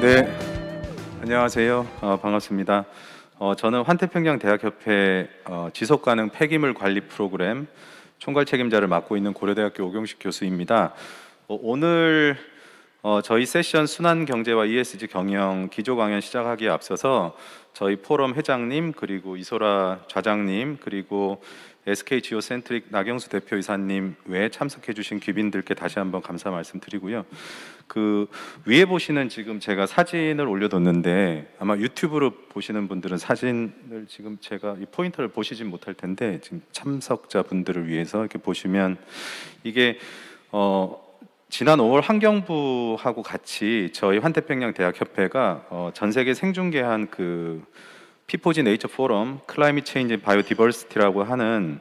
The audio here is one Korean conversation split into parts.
네, 안녕하세요. 어, 반갑습니다. 어, 저는 환태평양대학협회 어, 지속가능 폐기물 관리 프로그램 총괄 책임자를 맡고 있는 고려대학교 오경식 교수입니다. 어, 오늘 어, 저희 세션 순환 경제와 ESG 경영 기조 강연 시작하기에 앞서서 저희 포럼 회장님 그리고 이소라 좌장님 그리고 SK 지오센트릭 나경수 대표이사님 외에 참석해 주신 귀빈들께 다시 한번 감사 말씀드리고요. 그 위에 보시는 지금 제가 사진을 올려뒀는데 아마 유튜브로 보시는 분들은 사진을 지금 제가 이 포인터를 보시진 못할 텐데 지금 참석자분들을 위해서 이렇게 보시면 이게 어 지난 5월 환경부하고 같이 저희 환태평양 대학 협회가 어전 세계 생중계한 그 피포지 네이처 포럼 클라이밋 체인지 바이오 디버시티라고 하는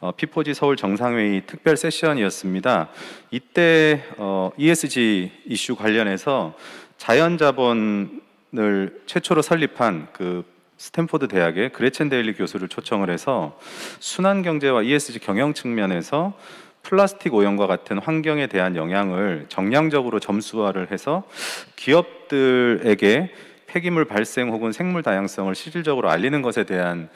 어, 피포지 서울 정상회의 특별 세션이었습니다. 이때 어, ESG 이슈 관련해서 자연자본을 최초로 설립한 그 스탠포드 대학의 그레첸 데일리 교수를 초청을 해서 순환 경제와 ESG 경영 측면에서 플라스틱 오염과 같은 환경에 대한 영향을 정량적으로 점수화를 해서 기업들에게 폐기물 발생 혹은 생물 다양성을 실질적으로 알리는 것에 대한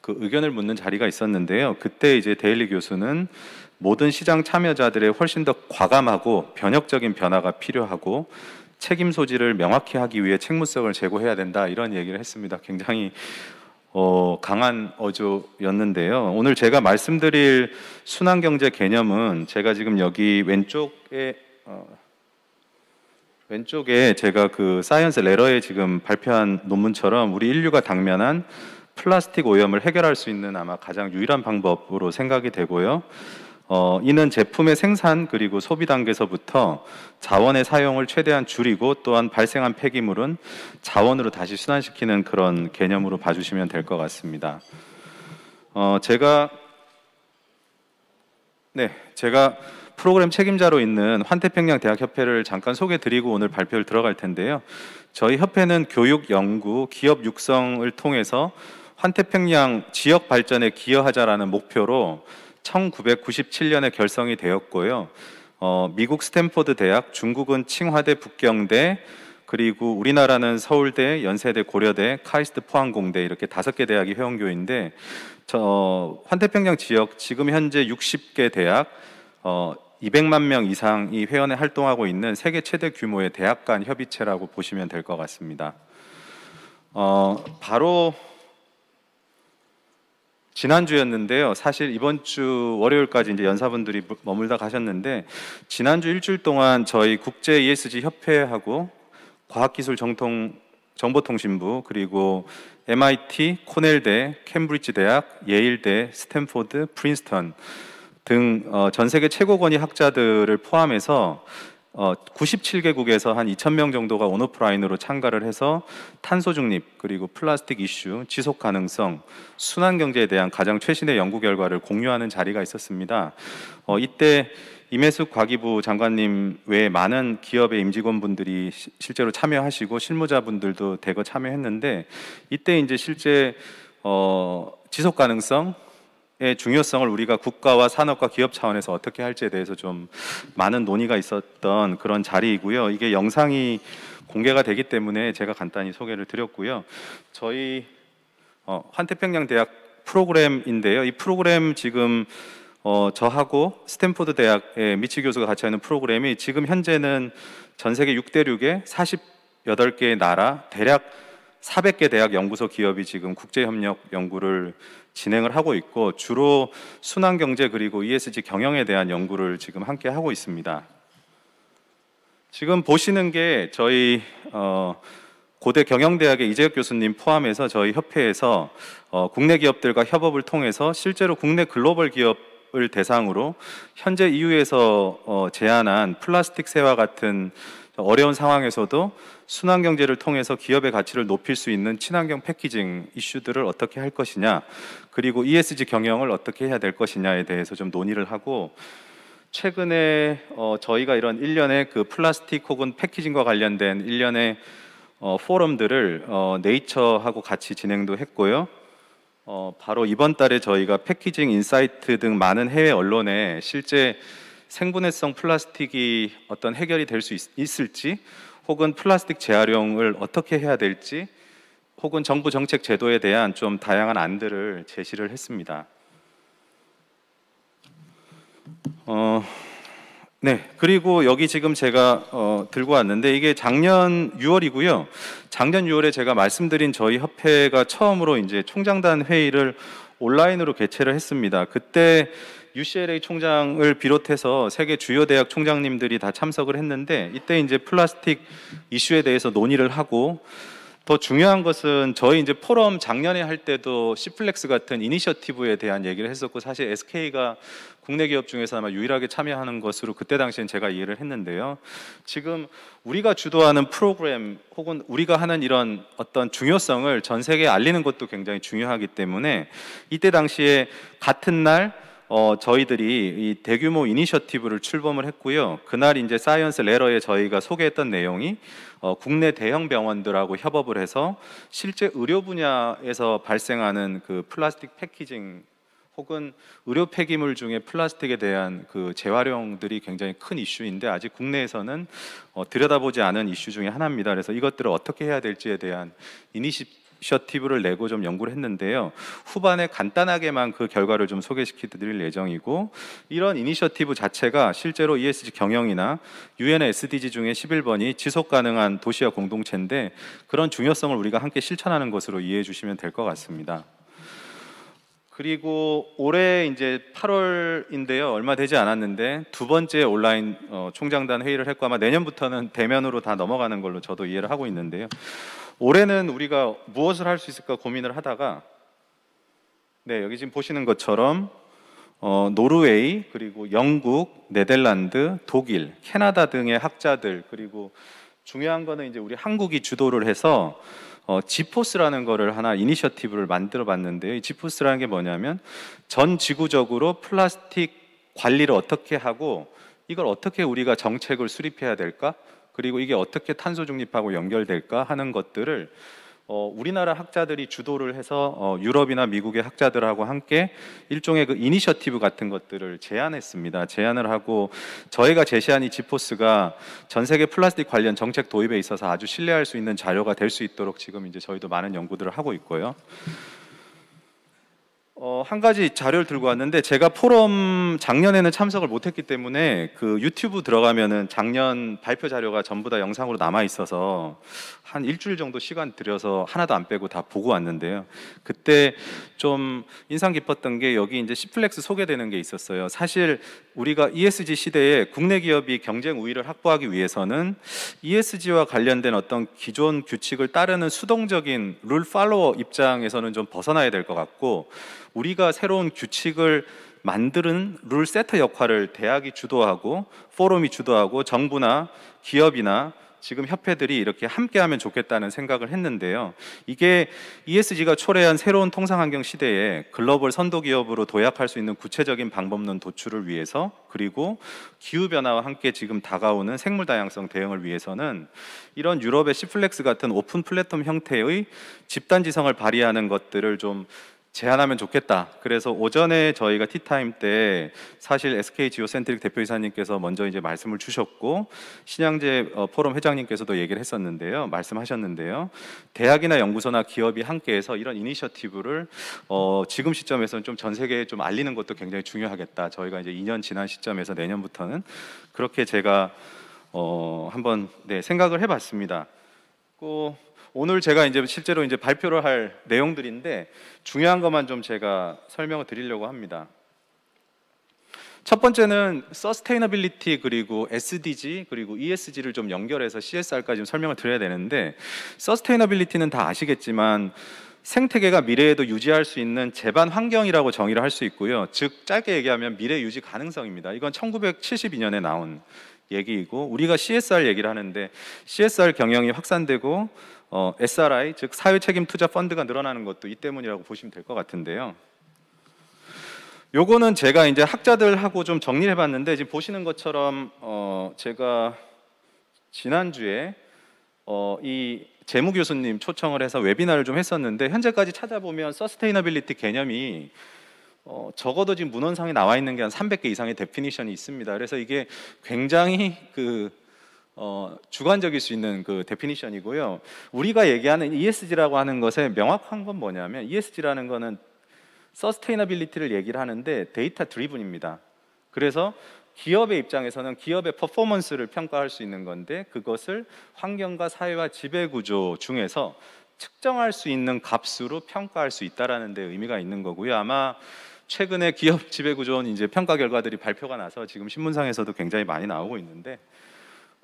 그 의견을 묻는 자리가 있었는데요. 그때 이제 데일리 교수는 모든 시장 참여자들의 훨씬 더 과감하고 변혁적인 변화가 필요하고 책임 소지를 명확히 하기 위해 책무성을 제고해야 된다 이런 얘기를 했습니다. 굉장히 어, 강한 어조였는데요. 오늘 제가 말씀드릴 순환경제 개념은 제가 지금 여기 왼쪽에 어, 왼쪽에 제가 그 사이언스 레러에 지금 발표한 논문처럼 우리 인류가 당면한 플라스틱 오염을 해결할 수 있는 아마 가장 유일한 방법으로 생각이 되고요. 어, 이는 제품의 생산 그리고 소비 단계에서부터 자원의 사용을 최대한 줄이고 또한 발생한 폐기물은 자원으로 다시 순환시키는 그런 개념으로 봐주시면 될 것 같습니다. 어, 제가 네, 제가 프로그램 책임자로 있는 환태평양 대학협회를 잠깐 소개드리고 오늘 발표를 들어갈 텐데요. 저희 협회는 교육, 연구, 기업 육성을 통해서 환태평양 지역 발전에 기여하자라는 목표로 1997년에 결성이 되었고요. 어, 미국 스탠포드 대학, 중국은 칭화대, 북경대, 그리고 우리나라는 서울대, 연세대, 고려대, 카이스트 포항공대 이렇게 다섯 개 대학이 회원교인데 저 환태평양 지역 지금 현재 60개 대학 어, 200만 명 이상이 회원에 활동하고 있는 세계 최대 규모의 대학 간 협의체라고 보시면 될 것 같습니다. 어, 바로 지난주였는데요. 사실 이번 주 월요일까지 이제 연사분들이 머물다 가셨는데 지난주 일주일 동안 저희 국제 ESG 협회하고 과학기술 정통 정보통신부 그리고 MIT, 코넬대, 캠브리지 대학, 예일대, 스탠포드, 프린스턴 등전 어, 세계 최고 권위 학자들을 포함해서 97개국에서 어, 한 2,000명 정도가 온오프라인으로 참가를 해서 탄소 중립 그리고 플라스틱 이슈, 지속 가능성, 순환 경제에 대한 가장 최신의 연구 결과를 공유하는 자리가 있었습니다. 어, 이때 임혜숙 과기부 장관님 외에 많은 기업의 임직원분들이 실제로 참여하시고 실무자분들도 대거 참여했는데 이때 이제 실제 어, 지속 가능성 의 중요성을 우리가 국가와 산업과 기업 차원에서 어떻게 할지에 대해서 좀 많은 논의가 있었던 그런 자리이고요. 이게 영상이 공개가 되기 때문에 제가 간단히 소개를 드렸고요. 저희 어, 환태평양 대학 프로그램인데요. 이 프로그램 지금 어, 저하고 스탠포드 대학의 미치 교수가 같이 하는 프로그램이 지금 현재는 전 세계 6대륙의 48개의 나라 대략 400개 대학 연구소 기업이 지금 국제협력 연구를 진행을 하고 있고 주로 순환경제 그리고 ESG 경영에 대한 연구를 지금 함께 하고 있습니다. 지금 보시는 게 저희 어, 고대 경영대학의 이재혁 교수님 포함해서 저희 협회에서 어, 국내 기업들과 협업을 통해서 실제로 국내 글로벌 기업을 대상으로 현재 EU에서 어, 제안한 플라스틱 세와 같은 어려운 상황에서도 순환 경제를 통해서 기업의 가치를 높일 수 있는 친환경 패키징 이슈들을 어떻게 할 것이냐, 그리고 ESG 경영을 어떻게 해야 될 것이냐에 대해서 좀 논의를 하고 최근에 어, 저희가 이런 일련의 그 플라스틱 혹은 패키징과 관련된 일련의 어, 포럼들을 어, 네이처하고 같이 진행도 했고요. 어, 바로 이번 달에 저희가 패키징 인사이트 등 많은 해외 언론에 실제 생분해성 플라스틱이 어떤 해결이 될 수 있을지 혹은 플라스틱 재활용을 어떻게 해야 될지 혹은 정부 정책 제도에 대한 좀 다양한 안들을 제시를 했습니다. 어, 네. 그리고 여기 지금 제가 어, 들고 왔는데 이게 작년 6월이고요. 작년 6월에 제가 말씀드린 저희 협회가 처음으로 이제 총장단 회의를 온라인으로 개최를 했습니다. 그때 UCLA 총장을 비롯해서 세계 주요 대학 총장님들이 다 참석을 했는데 이때 이제 플라스틱 이슈에 대해서 논의를 하고 더 중요한 것은 저희 이제 포럼 작년에 할 때도 시플렉스 같은 이니셔티브에 대한 얘기를 했었고 사실 SK가 국내 기업 중에서 아마 유일하게 참여하는 것으로 그때 당시엔 제가 이해를 했는데요. 지금 우리가 주도하는 프로그램 혹은 우리가 하는 이런 어떤 중요성을 전 세계에 알리는 것도 굉장히 중요하기 때문에 이때 당시에 같은 날 어, 저희들이 이 대규모 이니셔티브를 출범을 했고요. 그날 이제 사이언스 레러에 저희가 소개했던 내용이 어, 국내 대형 병원들하고 협업을 해서 실제 의료 분야에서 발생하는 그 플라스틱 패키징 혹은 의료 폐기물 중에 플라스틱에 대한 그 재활용들이 굉장히 큰 이슈인데 아직 국내에서는 어, 들여다보지 않은 이슈 중에 하나입니다. 그래서 이것들을 어떻게 해야 될지에 대한 이니시, 이니셔티브를 내고 좀 연구를 했는데요. 후반에 간단하게만 그 결과를 좀 소개시켜드릴 예정이고 이런 이니셔티브 자체가 실제로 ESG 경영이나 UN 의 SDG 중에 11번이 지속 가능한 도시와 공동체인데 그런 중요성을 우리가 함께 실천하는 것으로 이해해 주시면 될 것 같습니다. 그리고 올해 이제 8월인데요. 얼마 되지 않았는데 두 번째 온라인 어, 총장단 회의를 했고 아마 내년부터는 대면으로 다 넘어가는 걸로 저도 이해를 하고 있는데요. 올해는 우리가 무엇을 할 수 있을까 고민을 하다가 네, 여기 지금 보시는 것처럼 어, 노르웨이 그리고 영국, 네덜란드, 독일, 캐나다 등의 학자들 그리고 중요한 거는 이제 우리 한국이 주도를 해서 어, 지포스라는 거를 하나 이니셔티브를 만들어 봤는데요. 이 지포스라는 게 뭐냐면 전 지구적으로 플라스틱 관리를 어떻게 하고 이걸 어떻게 우리가 정책을 수립해야 될까? 그리고 이게 어떻게 탄소 중립하고 연결될까 하는 것들을 어, 우리나라 학자들이 주도를 해서 어, 유럽이나 미국의 학자들하고 함께 일종의 그 이니셔티브 같은 것들을 제안했습니다. 제안을 하고 저희가 제시한 이 지포스가 전 세계 플라스틱 관련 정책 도입에 있어서 아주 신뢰할 수 있는 자료가 될 수 있도록 지금 이제 저희도 많은 연구들을 하고 있고요. 어, 한 가지 자료를 들고 왔는데 제가 포럼 작년에는 참석을 못했기 때문에 그 유튜브 들어가면은 작년 발표 자료가 전부 다 영상으로 남아 있어서 한 일주일 정도 시간 들여서 하나도 안 빼고 다 보고 왔는데요. 그때 좀 인상 깊었던 게 여기 이제 시플렉스 소개되는 게 있었어요. 사실 우리가 ESG 시대에 국내 기업이 경쟁 우위를 확보하기 위해서는 ESG와 관련된 어떤 기존 규칙을 따르는 수동적인 룰 팔로워 입장에서는 좀 벗어나야 될 것 같고 우리가 새로운 규칙을 만드는 룰 세터 역할을 대학이 주도하고 포럼이 주도하고 정부나 기업이나 지금 협회들이 이렇게 함께하면 좋겠다는 생각을 했는데요. 이게 ESG가 초래한 새로운 통상환경 시대에 글로벌 선도 기업으로 도약할 수 있는 구체적인 방법론 도출을 위해서 그리고 기후 변화와 함께 지금 다가오는 생물 다양성 대응을 위해서는 이런 유럽의 시플렉스 같은 오픈 플랫폼 형태의 집단 지성을 발휘하는 것들을 좀 제안하면 좋겠다. 그래서 오전에 저희가 티타임 때 사실 SK 지오센트릭 대표이사님께서 먼저 이제 말씀을 주셨고 신양재 어, 포럼 회장님께서도 얘기를 했었는데요. 말씀하셨는데요. 대학이나 연구소나 기업이 함께해서 이런 이니셔티브를 어 지금 시점에서는 좀 전 세계에 좀 알리는 것도 굉장히 중요하겠다. 저희가 이제 2년 지난 시점에서 내년부터는 그렇게 제가 어 한번 네, 생각을 해봤습니다. 꼭 오늘 제가 이제 실제로 이제 발표를 할 내용들인데 중요한 것만 좀 제가 설명을 드리려고 합니다. 첫 번째는 서스테이너빌리티 그리고 SDG 그리고 ESG를 좀 연결해서 CSR까지 좀 설명을 드려야 되는데 서스테이너빌리티는 다 아시겠지만 생태계가 미래에도 유지할 수 있는 재반 환경이라고 정의를 할 수 있고요. 즉 짧게 얘기하면 미래 유지 가능성입니다. 이건 1972년에 나온 얘기이고 우리가 CSR 얘기를 하는데 CSR 경영이 확산되고 어, SRI 즉 사회 책임 투자 펀드가 늘어나는 것도 이 때문이라고 보시면 될 것 같은데요. 요거는 제가 이제 학자들하고 좀 정리해 봤는데 지금 보시는 것처럼 어, 제가 지난주에 어, 이 재무 교수님 초청을 해서 웨비나를 좀 했었는데 현재까지 찾아보면 서스테이너빌리티 개념이 어, 적어도 지금 문헌상에 나와 있는 게 한 300개 이상의 데피니션이 있습니다. 그래서 이게 굉장히 그 어, 주관적일 수 있는 그 데피니션이고요. 우리가 얘기하는 ESG라고 하는 것에 명확한 건 뭐냐면 ESG라는 거는 서스테이너빌리티를 얘기를 하는데 데이터 드리븐입니다. 그래서 기업의 입장에서는 기업의 퍼포먼스를 평가할 수 있는 건데 그것을 환경과 사회와 지배 구조 중에서 측정할 수 있는 값으로 평가할 수 있다라는 데 의미가 있는 거고요. 아마 최근에 기업 지배 구조원 이제 평가 결과들이 발표가 나서 지금 신문상에서도 굉장히 많이 나오고 있는데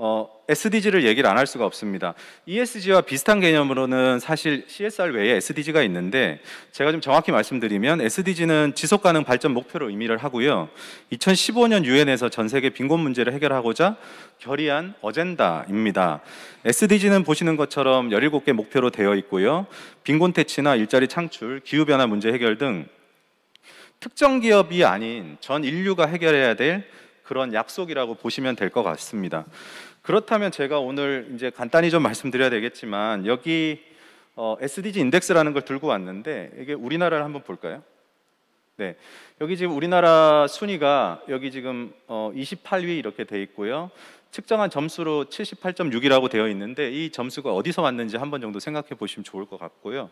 어, SDG를 얘기를 안 할 수가 없습니다. ESG와 비슷한 개념으로는 사실 CSR 외에 SDG가 있는데 제가 좀 정확히 말씀드리면 SDG는 지속 가능 발전 목표로 의미를 하고요. 2015년 유엔에서 전 세계 빈곤 문제를 해결하고자 결의한 어젠다입니다. SDG는 보시는 것처럼 17개 목표로 되어 있고요. 빈곤 퇴치나 일자리 창출, 기후 변화 문제 해결 등 특정 기업이 아닌 전 인류가 해결해야 될 그런 약속이라고 보시면 될 것 같습니다. 그렇다면 제가 오늘 이제 간단히 좀 말씀드려야 되겠지만 여기 어, SDG 인덱스라는 걸 들고 왔는데 이게 우리나라를 한번 볼까요? 네, 여기 지금 우리나라 순위가 여기 지금 어, 28위 이렇게 돼 있고요. 측정한 점수로 78.6이라고 되어 있는데 이 점수가 어디서 왔는지 한번 정도 생각해 보시면 좋을 것 같고요.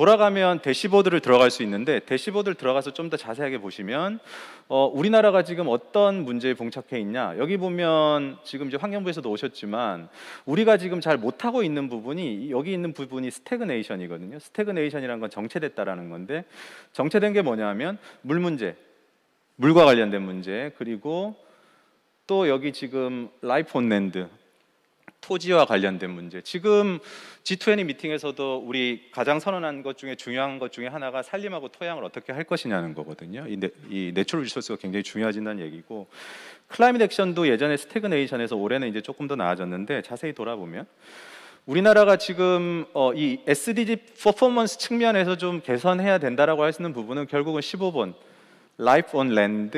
돌아가면 대시보드를 들어갈 수 있는데 대시보드를 들어가서 좀 더 자세하게 보시면 어, 우리나라가 지금 어떤 문제에 봉착해 있냐 여기 보면 지금 이제 환경부에서도 오셨지만 우리가 지금 잘 못하고 있는 부분이 여기 있는 부분이 스태그네이션이거든요 스태그네이션이라는 건 정체됐다라는 건데 정체된 게 뭐냐면 하물 문제 물과 관련된 문제 그리고 또 여기 지금 라이프 온랜드 토지와 관련된 문제. 지금 G20 미팅에서도 우리 가장 선언한 것 중에 중요한 것 중에 하나가 산림하고 토양을 어떻게 할 것이냐는 거거든요. 이, 이 내추럴 리소스가 굉장히 중요해진다는 얘기고 클라이밋 액션도 예전에 스태그네이션에서 올해는 이제 조금 더 나아졌는데 자세히 돌아보면 우리나라가 지금 어, 이 SDG 퍼포먼스 측면에서 좀 개선해야 된다라고 할 수 있는 부분은 결국은 15번 Life on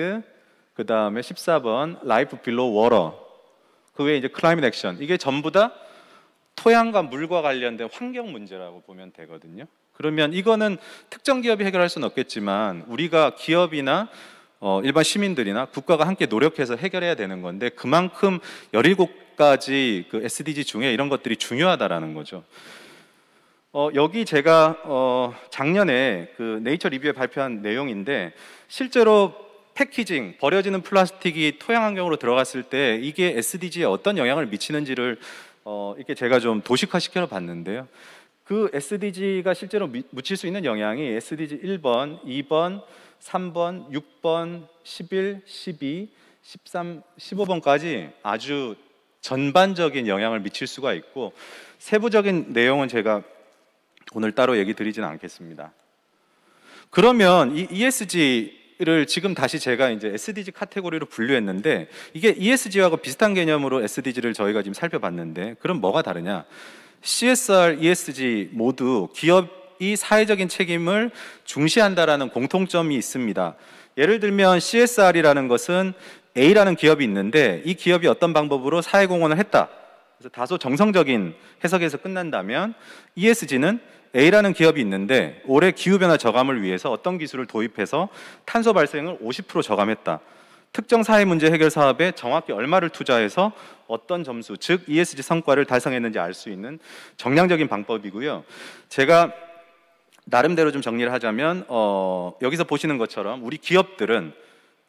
그 다음에 14번 Life b e l 그 외에 이제 클라이밋 액션 이게 전부 다 토양과 물과 관련된 환경 문제라고 보면 되거든요. 그러면 이거는 특정 기업이 해결할 수는 없겠지만 우리가 기업이나 어, 일반 시민들이나 국가가 함께 노력해서 해결해야 되는 건데 그만큼 17가지 그 SDG 중에 이런 것들이 중요하다라는 거죠. 어, 여기 제가 어, 작년에 그 네이처 리뷰에 발표한 내용인데 실제로 패키징, 버려지는 플라스틱이 토양 환경으로 들어갔을 때 이게 SDG에 어떤 영향을 미치는지를 어, 이렇게 제가 좀 도식화 시켜 봤는데요. 그 SDG가 실제로 미, 묻힐 수 있는 영향이 SDG 1번, 2번, 3번, 6번, 11, 12, 13, 15번까지 아주 전반적인 영향을 미칠 수가 있고 세부적인 내용은 제가 오늘 따로 얘기 드리지 않겠습니다. 그러면 이 ESG 를 지금 다시 제가 이제 SDG 카테고리로 분류했는데 이게 ESG하고 비슷한 개념으로 SDG를 저희가 지금 살펴봤는데 그럼 뭐가 다르냐? CSR, ESG 모두 기업이 사회적인 책임을 중시한다라는 공통점이 있습니다. 예를 들면 CSR이라는 것은 A라는 기업이 있는데 이 기업이 어떤 방법으로 사회 공헌을 했다. 그래서 다소 정성적인 해석에서 끝난다면 ESG는 A라는 기업이 있는데 올해 기후변화 저감을 위해서 어떤 기술을 도입해서 탄소 발생을 50% 저감했다. 특정 사회 문제 해결 사업에 정확히 얼마를 투자해서 어떤 점수, 즉 ESG 성과를 달성했는지 알 수 있는 정량적인 방법이고요. 제가 나름대로 좀 정리를 하자면 어, 여기서 보시는 것처럼 우리 기업들은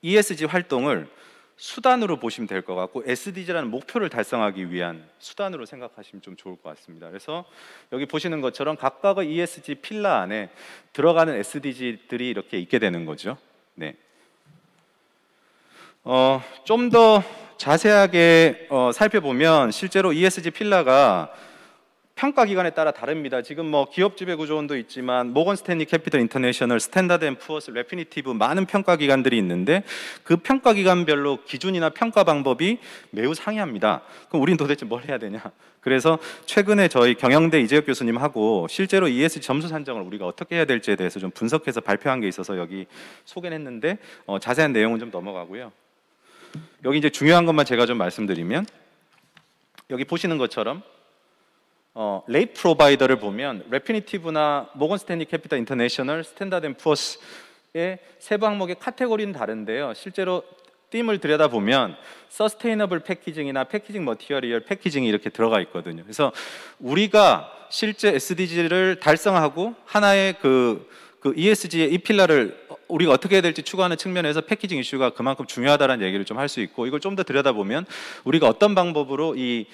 ESG 활동을 수단으로 보시면 될 것 같고 SDG라는 목표를 달성하기 위한 수단으로 생각하시면 좀 좋을 것 같습니다. 그래서 여기 보시는 것처럼 각각의 ESG 필라 안에 들어가는 SDG들이 이렇게 있게 되는 거죠. 네. 어, 좀 더 자세하게 어, 살펴보면 실제로 ESG 필라가 평가 기관에 따라 다릅니다. 지금 뭐 기업 지배 구조원도 있지만 모건 스탠리 캐피털 인터내셔널, 스탠다드 앤 푸어스, 레피니티브 많은 평가 기관들이 있는데 그 평가 기관별로 기준이나 평가 방법이 매우 상이합니다. 그럼 우린 도대체 뭘 해야 되냐? 그래서 최근에 저희 경영대 이재혁 교수님하고 실제로 e s 점수 산정을 우리가 어떻게 해야 될지에 대해서 좀 분석해서 발표한 게 있어서 여기 소개는 했는데 어, 자세한 내용은 좀 넘어가고요. 여기 이제 중요한 것만 제가 좀 말씀드리면 여기 보시는 것처럼 어, 레이 프로바이더를 보면 레피니티브나 모건 스탠리 캐피탈 인터내셔널, 스탠다드 앤 푸어스의 세 방목의 카테고리는 다른데요. 실제로 띠임을 들여다보면 서스테이너블 패키징이나 패키징 머티리얼 패키징이 이렇게 들어가 있거든요. 그래서 우리가 실제 SDG를 달성하고 하나의 그, 그 ESG의 이 필라를 우리가 어떻게 해야 될지 추구하는 측면에서 패키징 이슈가 그만큼 중요하다는 얘기를 좀 할 수 있고 이걸 좀 더 들여다보면 우리가 어떤 방법으로 이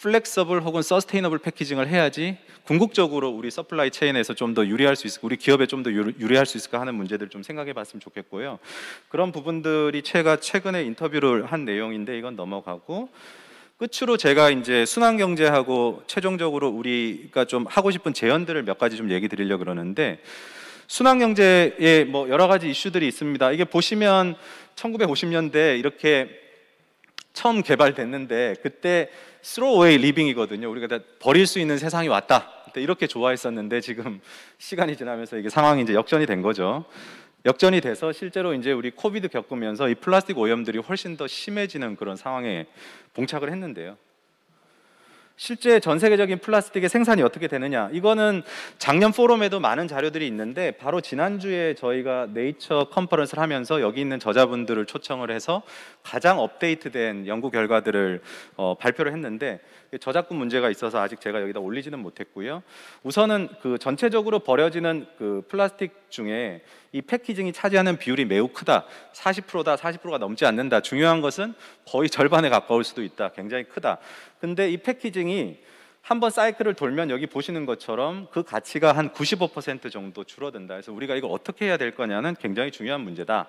플렉서블 혹은 서스테이너블 패키징을 해야지 궁극적으로 우리 서플라이 체인에서 좀 더 유리할 수 있을 우리 기업에 좀 더 유리할 수 있을까 하는 문제들 좀 생각해 봤으면 좋겠고요. 그런 부분들이 제가 최근에 인터뷰를 한 내용인데 이건 넘어가고 끝으로 제가 이제 순환 경제하고 최종적으로 우리가 좀 하고 싶은 제언들을 몇 가지 좀 얘기 드리려고 그러는데 순환 경제에 뭐 여러 가지 이슈들이 있습니다. 이게 보시면 1950년대 이렇게 처음 개발됐는데 그때 스로웨이 리빙이거든요. 우리가 다 버릴 수 있는 세상이 왔다. 이렇게 좋아했었는데 지금 시간이 지나면서 이게 상황이 이제 역전이 된 거죠. 역전이 돼서 실제로 이제 우리 코비드 겪으면서 이 플라스틱 오염들이 훨씬 더 심해지는 그런 상황에 봉착을 했는데요. 실제 전 세계적인 플라스틱의 생산이 어떻게 되느냐 이거는 작년 포럼에도 많은 자료들이 있는데 바로 지난주에 저희가 네이처 컨퍼런스를 하면서 여기 있는 저자분들을 초청을 해서 가장 업데이트된 연구 결과들을 어, 발표를 했는데 저작권 문제가 있어서 아직 제가 여기다 올리지는 못했고요 우선은 그 전체적으로 버려지는 그 플라스틱 중에 이 패키징이 차지하는 비율이 매우 크다 40%다 40%가 넘지 않는다 중요한 것은 거의 절반에 가까울 수도 있다 굉장히 크다 근데 이 패키징이 한번 사이클을 돌면 여기 보시는 것처럼 그 가치가 한 95% 정도 줄어든다. 그래서 우리가 이거 어떻게 해야 될 거냐는 굉장히 중요한 문제다.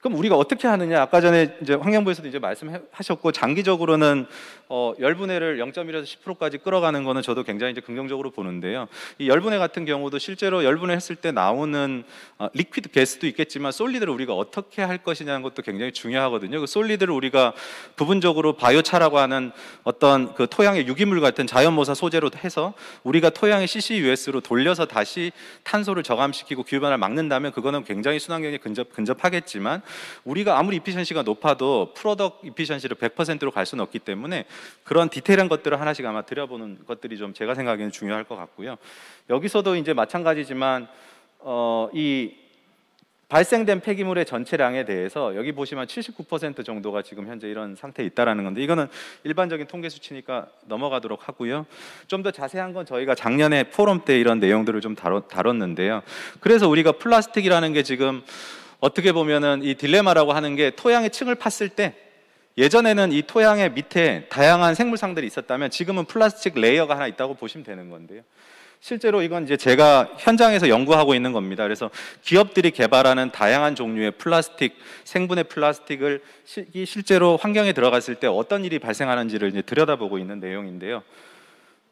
그럼 우리가 어떻게 하느냐? 아까 전에 이제 환경부에서도 이제 말씀하셨고 장기적으로는 어, 열분해를 0.1에서 10%까지 끌어가는 거는 저도 굉장히 이제 긍정적으로 보는데요. 이 열분해 같은 경우도 실제로 열분해했을 때 나오는 어, 리퀴드 게스도 있겠지만 솔리드를 우리가 어떻게 할 것이냐는 것도 굉장히 중요하거든요. 그 솔리드를 우리가 부분적으로 바이오차라고 하는 어떤 그 토양의 유기물 같은 자연모사 소재로 해서 우리가 토양의 CCUS로 돌려서 다시 탄소를 저감시키고 기후변화를 막는다면 그거는 굉장히 순환경에 근접 근접하겠지만 우리가 아무리 이피션시가 높아도 프로덕 이피션시를 100%로 갈 수는 없기 때문에 그런 디테일한 것들을 하나씩 아마 들여보는 것들이 좀 제가 생각에는 중요할 것 같고요. 여기서도 이제 마찬가지지만 어, 이 발생된 폐기물의 전체량에 대해서 여기 보시면 79% 정도가 지금 현재 이런 상태에 있다라는 건데 이거는 일반적인 통계 수치니까 넘어가도록 하고요. 좀 더 자세한 건 저희가 작년에 포럼 때 이런 내용들을 좀 다뤘, 다뤘는데요. 그래서 우리가 플라스틱이라는 게 지금 어떻게 보면은 이 딜레마라고 하는 게 토양의 층을 팠을 때 예전에는 이 토양의 밑에 다양한 생물상들이 있었다면 지금은 플라스틱 레이어가 하나 있다고 보시면 되는 건데요. 실제로 이건 이제 제가 현장에서 연구하고 있는 겁니다. 그래서 기업들이 개발하는 다양한 종류의 플라스틱, 생분해 플라스틱을 시, 실제로 환경에 들어갔을 때 어떤 일이 발생하는지를 이제 들여다보고 있는 내용인데요.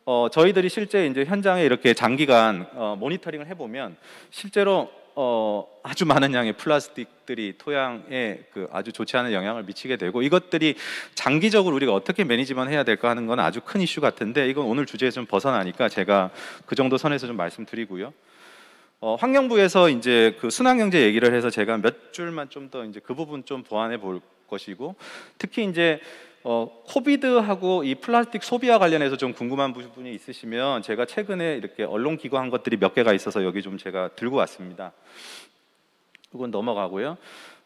어, 저희들이 실제 이제 현장에 이렇게 장기간 어, 모니터링을 해보면 실제로 어, 아주 많은 양의 플라스틱들이 토양에 그 아주 좋지 않은 영향을 미치게 되고 이것들이 장기적으로 우리가 어떻게 매니지먼 해야 될까 하는 건 아주 큰 이슈 같은데 이건 오늘 주제에 좀 벗어나니까 제가 그 정도 선에서 좀 말씀드리고요. 어, 환경부에서 이제 그 순환경제 얘기를 해서 제가 몇 줄만 좀 더 이제 그 부분 좀 보완해 볼 것이고 특히 이제 어, 코비드하고 이 플라스틱 소비와 관련해서 좀 궁금한 부분이 있으시면 제가 최근에 이렇게 언론 기고한 것들이 몇 개가 있어서 여기 좀 제가 들고 왔습니다. 그건 넘어가고요.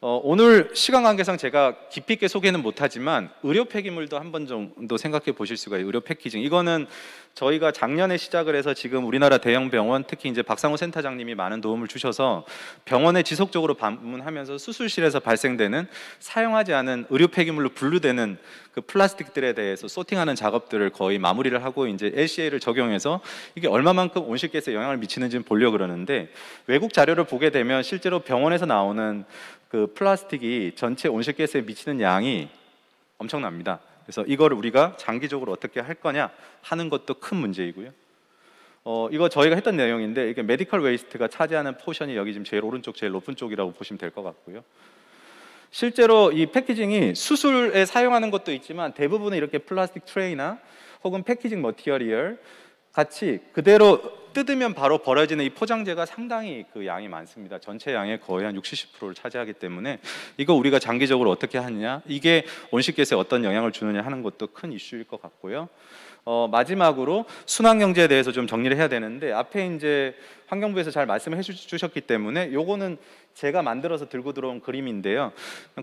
어, 오늘 시간 관계상 제가 깊이 있게 소개는 못하지만 의료 폐기물도 한 번 정도 생각해 보실 수가 있어요. 의료 패키징. 이거는 저희가 작년에 시작을 해서 지금 우리나라 대형 병원 특히 이제 박상호 센터장님이 많은 도움을 주셔서 병원에 지속적으로 방문하면서 수술실에서 발생되는 사용하지 않은 의료 폐기물로 분류되는 그 플라스틱들에 대해서 소팅하는 작업들을 거의 마무리를 하고 이제 LCA를 적용해서 이게 얼마만큼 온실계에서 영향을 미치는지 보려 그러는데 외국 자료를 보게 되면 실제로 병원에서 나오는 그 플라스틱이 전체 온실가스에 미치는 양이 엄청납니다. 그래서 이걸 우리가 장기적으로 어떻게 할 거냐 하는 것도 큰 문제이고요. 어, 이거 저희가 했던 내용인데 이게 메디컬 웨이스트가 차지하는 포션이 여기 지금 제일 오른쪽 제일 높은 쪽이라고 보시면 될 것 같고요. 실제로 이 패키징이 수술에 사용하는 것도 있지만 대부분은 이렇게 플라스틱 트레이나 혹은 패키징 머티리얼 어 같이 그대로 뜯으면 바로 버려지는 이 포장재가 상당히 그 양이 많습니다. 전체 양의 거의 한 60, 70%를 차지하기 때문에 이거 우리가 장기적으로 어떻게 하느냐, 이게 온실가스에 어떤 영향을 주느냐 하는 것도 큰 이슈일 것 같고요. 어, 마지막으로 순환경제에 대해서 좀 정리를 해야 되는데 앞에 이제 환경부에서 잘 말씀해 주셨기 때문에 요거는 제가 만들어서 들고 들어온 그림인데요.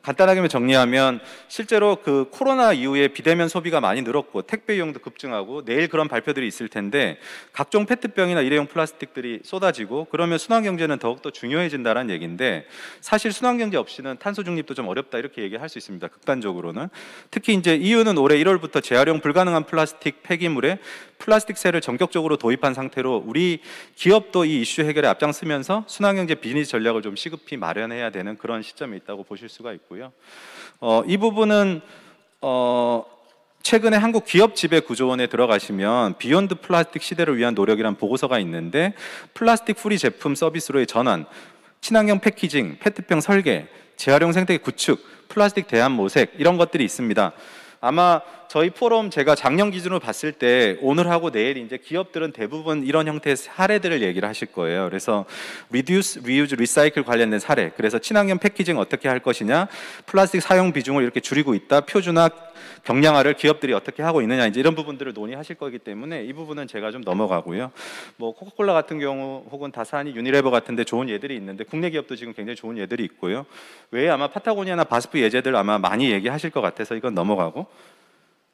간단하게 정리하면 실제로 그 코로나 이후에 비대면 소비가 많이 늘었고 택배 이용도 급증하고 내일 그런 발표들이 있을 텐데 각종 페트병이나 가이나 일회용 플라스틱들이 쏟아지고 그러면 순환 경제는 더욱 더 중요해진다라는 얘기인데 사실 순환 경제 없이는 탄소 중립도 좀 어렵다 이렇게 얘기할 수 있습니다. 극단적으로는 특히 이제 EU는 올해 1월부터 재활용 불가능한 플라스틱 폐기물에 플라스틱세를 전격적으로 도입한 상태로 우리 기업도 이 이슈 해결에 앞장서면서 순환 경제 비즈니스 전략을 좀 시급히 마련해야 되는 그런 시점이 있다고 보실 수가 있고요. 어, 이 부분은 어, 최근에 한국 기업 지배 구조원에 들어가시면 비욘드 플라스틱 시대를 위한 노력이란 보고서가 있는데 플라스틱 프리 제품 서비스로의 전환, 친환경 패키징, 페트병 설계, 재활용 생태계 구축, 플라스틱 대안 모색 이런 것들이 있습니다. 아마 저희 포럼 제가 작년 기준으로 봤을 때 오늘하고 내일 이제 기업들은 대부분 이런 형태의 사례들을 얘기를 하실 거예요. 그래서 리듀스, 리유즈, 리사이클 관련된 사례. 그래서 친환경 패키징 어떻게 할 것이냐, 플라스틱 사용 비중을 이렇게 줄이고 있다, 표준화 경량화를 기업들이 어떻게 하고 있느냐 이제 이런 부분들을 논의하실 거기 때문에 이 부분은 제가 좀 넘어가고요. 뭐 코카콜라 같은 경우 혹은 다산이 유니레버 같은데 좋은 예들이 있는데 국내 기업도 지금 굉장히 좋은 예들이 있고요. 외에 아마 파타고니아나 바스프 예제들 아마 많이 얘기하실 것 같아서 이건 넘어가고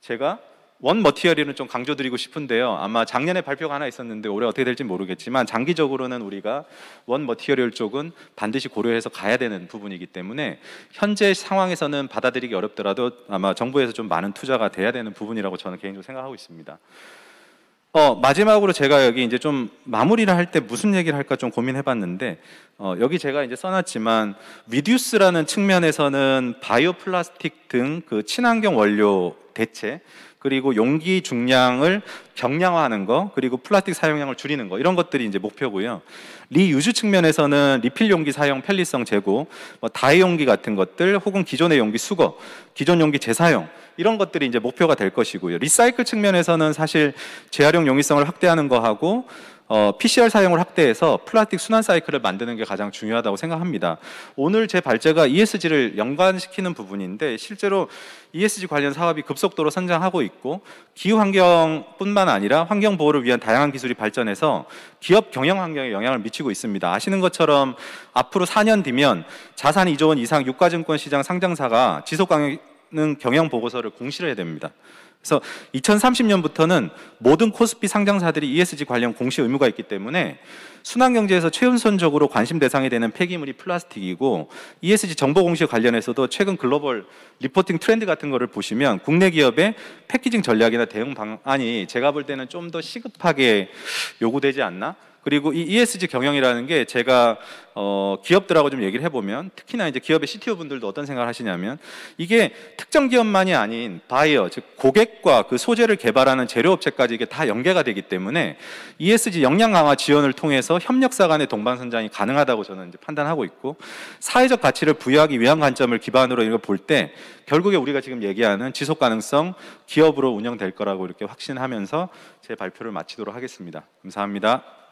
제가 원 머티리얼은 좀 강조드리고 싶은데요. 아마 작년에 발표가 하나 있었는데 올해 어떻게 될지 모르겠지만 장기적으로는 우리가 원 머티리얼 쪽은 반드시 고려해서 가야 되는 부분이기 때문에 현재 상황에서는 받아들이기 어렵더라도 아마 정부에서 좀 많은 투자가 돼야 되는 부분이라고 저는 개인적으로 생각하고 있습니다. 어, 마지막으로 제가 여기 이제 좀 마무리를 할 때 무슨 얘기를 할까 좀 고민해봤는데 어, 여기 제가 이제 써놨지만 리듀스라는 측면에서는 바이오 플라스틱 등 그 친환경 원료 대체 그리고 용기 중량을 병량화하는 거, 그리고 플라스틱 사용량을 줄이는 거 이런 것들이 이제 목표고요. 리유즈 측면에서는 리필 용기 사용 편리성 제고, 뭐 다이 용기 같은 것들, 혹은 기존의 용기 수거, 기존 용기 재사용 이런 것들이 이제 목표가 될 것이고요. 리사이클 측면에서는 사실 재활용 용이성을 확대하는 거하고 어, PCR 사용을 확대해서 플라스틱 순환 사이클을 만드는 게 가장 중요하다고 생각합니다. 오늘 제 발제가 ESG를 연관시키는 부분인데 실제로 ESG 관련 사업이 급속도로 성장하고 있고 기후 환경뿐만 아니라 환경 보호를 위한 다양한 기술이 발전해서 기업 경영 환경에 영향을 미치고 있습니다. 아시는 것처럼 앞으로 4년 뒤면 자산 2조 원 이상 유가증권 시장 상장사가 지속 강행 경영 보고서를 공시를 해야 됩니다. 그래서 2030년부터는 모든 코스피 상장사들이 ESG 관련 공시 의무가 있기 때문에 순환경제에서 최우선적으로 관심 대상이 되는 폐기물이 플라스틱이고 ESG 정보 공시 관련해서도 최근 글로벌 리포팅 트렌드 같은 거를 보시면 국내 기업의 패키징 전략이나 대응 방안이 제가 볼 때는 좀 더 시급하게 요구되지 않나? 그리고 이 ESG 경영이라는 게 제가 어, 기업들하고 좀 얘기를 해보면 특히나 이제 기업의 CTO 분들도 어떤 생각을 하시냐면 이게 특정 기업만이 아닌 바이어 즉 고객과 그 소재를 개발하는 재료업체까지 이게 다 연계가 되기 때문에 ESG 역량 강화 지원을 통해서 협력사 간의 동반선장이 가능하다고 저는 이제 판단하고 있고 사회적 가치를 부여하기 위한 관점을 기반으로 이걸 볼 때 결국에 우리가 지금 얘기하는 지속 가능성 기업으로 운영될 거라고 이렇게 확신하면서 제 발표를 마치도록 하겠습니다. 감사합니다.